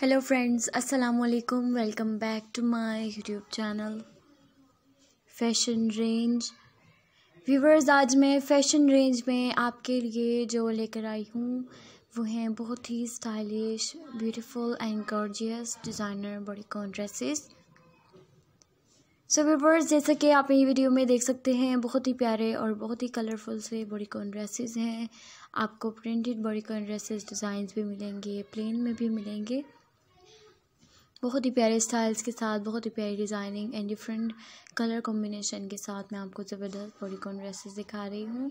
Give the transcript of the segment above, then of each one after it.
hello friends अस्सलाम वालेकुम welcome back to my YouTube channel fashion range viewers आज मैं फैशन रेंज में आपके लिए जो लेकर आई हूँ वो हैं बहुत ही stylish beautiful and gorgeous designer bodycon dresses so viewers जैसा कि आप ये वीडियो में देख सकते हैं बहुत ही प्यारे और बहुत ही कलरफुल से बॉडीकॉन ड्रेसेस हैं आपको प्रिंटेड कॉन ड्रेसेस डिज़ाइन भी मिलेंगे प्लेन में भी मिलेंगे बहुत ही प्यारे स्टाइल्स के साथ बहुत ही प्यारी designing and different colour combination के साथ मैं आपको ज़बरदस्त बॉडी कॉन ड्रेसेस दिखा रही हूँ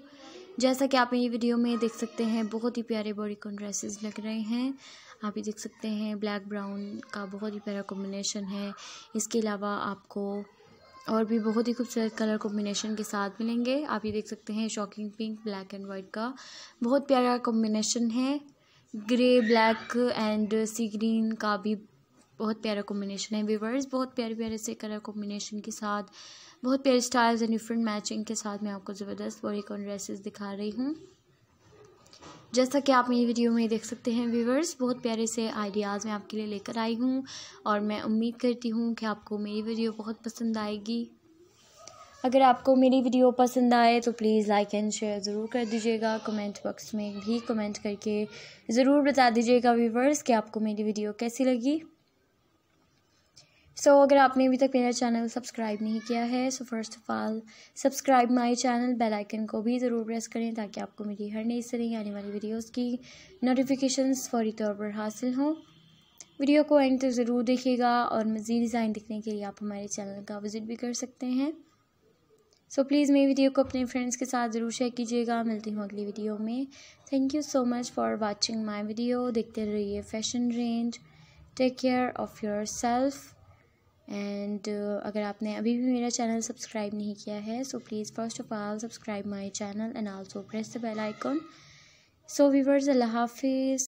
जैसा कि आप ये वीडियो में देख सकते हैं बहुत ही प्यारे बॉडी कॉन ड्रेसेस लग रहे हैं आप ये देख सकते हैं ब्लैक ब्राउन का बहुत ही प्यारा कॉम्बिनेशन है इसके अलावा आपको और भी बहुत ही खूबसूरत कलर कॉम्बिनेशन के साथ मिलेंगे आप ये देख सकते हैं shocking pink black and white का बहुत प्यारा कॉम्बिनेशन है grey black and sea green का भी बहुत प्यारा कॉम्बिनेशन है व्यूवर्स बहुत प्यारे प्यारे से कलर कॉम्बिनेशन के साथ बहुत प्यारे स्टाइल्स एंड डिफरेंट मैचिंग के साथ मैं आपको ज़बरदस्त बॉडीकॉन ड्रेसेस दिखा रही हूँ जैसा कि आप मेरी वीडियो में देख सकते हैं व्यूवर्स बहुत प्यारे से आइडियाज़ मैं आपके लिए लेकर आई हूँ और मैं उम्मीद करती हूँ कि आपको मेरी वीडियो बहुत पसंद आएगी अगर आपको मेरी वीडियो पसंद आए तो प्लीज़ लाइक एंड शेयर ज़रूर कर दीजिएगा कमेंट बॉक्स में भी कमेंट करके ज़रूर बता दीजिएगा व्यूवर्स कि आपको मेरी वीडियो कैसी लगी सो so, अगर आपने अभी तक मेरा चैनल सब्सक्राइब नहीं किया है so first of all subscribe my channel bell icon को भी ज़रूर प्रेस करें ताकि आपको मेरी हर नई से आने वाली वीडियोस की नोटिफिकेशंस फौरी तौर पर हासिल हों वीडियो को एंड तक तो ज़रूर देखिएगा और मज़ीद डिज़ाइन देखने के लिए आप हमारे चैनल का विज़िट भी कर सकते हैं सो so, प्लीज़ मेरी वीडियो को अपने फ्रेंड्स के साथ ज़रूर शेयर कीजिएगा मिलती हूँ अगली वीडियो में thank you so much for watching my video देखते रहिए fashion range take care of your self and uh, अगर आपने अभी भी मेरा चैनल सब्सक्राइब नहीं किया है so please first of all subscribe my channel and also press the bell icon so viewers अल्लाह हाफिज़